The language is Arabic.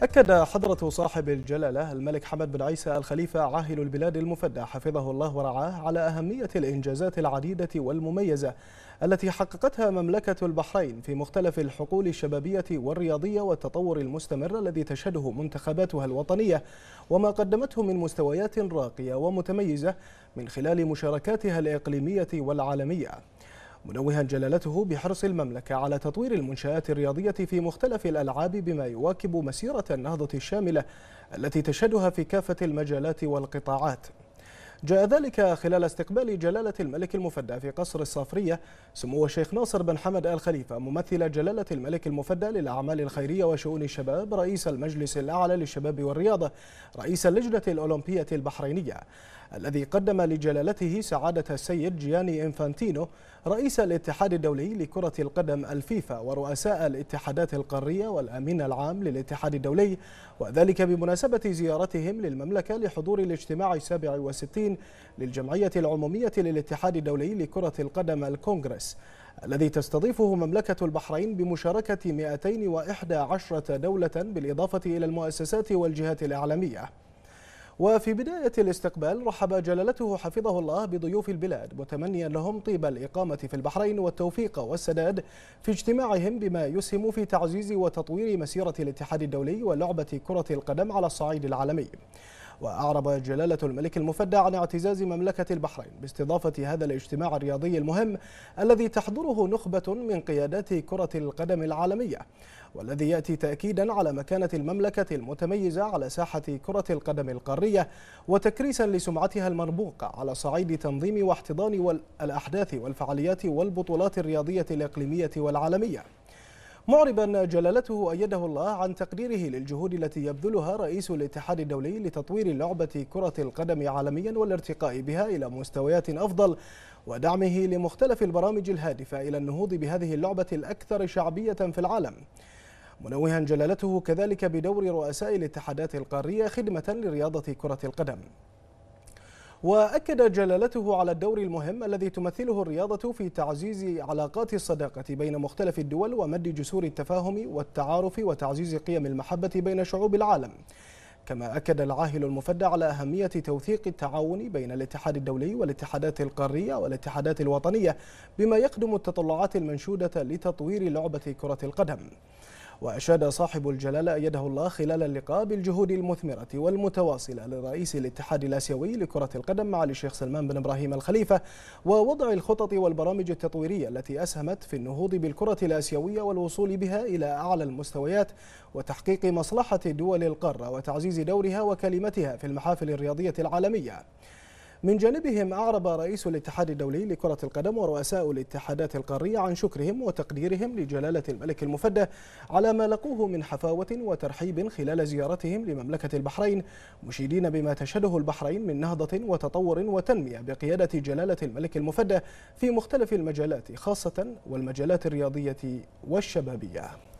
أكد حضرة صاحب الجلالة الملك حمد بن عيسى الخليفة عاهل البلاد المفدى حفظه الله ورعاه على أهمية الإنجازات العديدة والمميزة التي حققتها مملكة البحرين في مختلف الحقول الشبابية والرياضية والتطور المستمر الذي تشهده منتخباتها الوطنية وما قدمته من مستويات راقية ومتميزة من خلال مشاركاتها الإقليمية والعالمية منوها جلالته بحرص المملكة على تطوير المنشآت الرياضية في مختلف الألعاب بما يواكب مسيرة النهضة الشاملة التي تشهدها في كافة المجالات والقطاعات جاء ذلك خلال استقبال جلالة الملك المفدى في قصر الصافرية سمو الشيخ ناصر بن حمد آل خليفة ممثل جلالة الملك المفدى للأعمال الخيرية وشؤون الشباب رئيس المجلس الأعلى للشباب والرياضة رئيس اللجنة الأولمبية البحرينية الذي قدم لجلالته سعادة السيد جياني إنفانتينو رئيس الاتحاد الدولي لكرة القدم الفيفا ورؤساء الاتحادات القارية والأمين العام للاتحاد الدولي وذلك بمناسبة زيارتهم للمملكة لحضور الاجتماع السابع وستين للجمعية العمومية للاتحاد الدولي لكرة القدم الكونغرس الذي تستضيفه مملكة البحرين بمشاركة 211 دولة بالإضافة إلى المؤسسات والجهات الإعلامية وفي بداية الاستقبال رحب جلالته حفظه الله بضيوف البلاد متمنيا لهم طيب الإقامة في البحرين والتوفيق والسداد في اجتماعهم بما يسهم في تعزيز وتطوير مسيرة الاتحاد الدولي ولعبة كرة القدم على الصعيد العالمي وأعرب جلالة الملك المفدى عن اعتزاز مملكة البحرين باستضافة هذا الاجتماع الرياضي المهم الذي تحضره نخبة من قيادات كرة القدم العالمية والذي يأتي تأكيدا على مكانة المملكة المتميزة على ساحة كرة القدم القارية وتكريسا لسمعتها المربوقة على صعيد تنظيم واحتضان الأحداث والفعاليات والبطولات الرياضية الإقليمية والعالمية معربا جلالته أيده الله عن تقديره للجهود التي يبذلها رئيس الاتحاد الدولي لتطوير لعبة كرة القدم عالميا والارتقاء بها إلى مستويات أفضل ودعمه لمختلف البرامج الهادفة إلى النهوض بهذه اللعبة الأكثر شعبية في العالم منوها جلالته كذلك بدور رؤساء الاتحادات القارية خدمة لرياضة كرة القدم وأكد جلالته على الدور المهم الذي تمثله الرياضة في تعزيز علاقات الصداقة بين مختلف الدول ومد جسور التفاهم والتعارف وتعزيز قيم المحبة بين شعوب العالم كما أكد العاهل المفدى على أهمية توثيق التعاون بين الاتحاد الدولي والاتحادات القارية والاتحادات الوطنية بما يخدم التطلعات المنشودة لتطوير لعبة كرة القدم وأشاد صاحب الجلالة أيده الله خلال اللقاء بالجهود المثمرة والمتواصلة لرئيس الاتحاد الآسيوي لكرة القدم معالي الشيخ سلمان بن إبراهيم الخليفة ووضع الخطط والبرامج التطويرية التي أسهمت في النهوض بالكرة الآسيوية والوصول بها إلى أعلى المستويات وتحقيق مصلحة دول القارة وتعزيز دورها وكلمتها في المحافل الرياضية العالمية من جانبهم أعرب رئيس الاتحاد الدولي لكرة القدم ورؤساء الاتحادات القارية عن شكرهم وتقديرهم لجلالة الملك المفدى على ما لقوه من حفاوة وترحيب خلال زيارتهم لمملكة البحرين مشيدين بما تشهده البحرين من نهضة وتطور وتنمية بقيادة جلالة الملك المفدى في مختلف المجالات خاصة والمجالات الرياضية والشبابية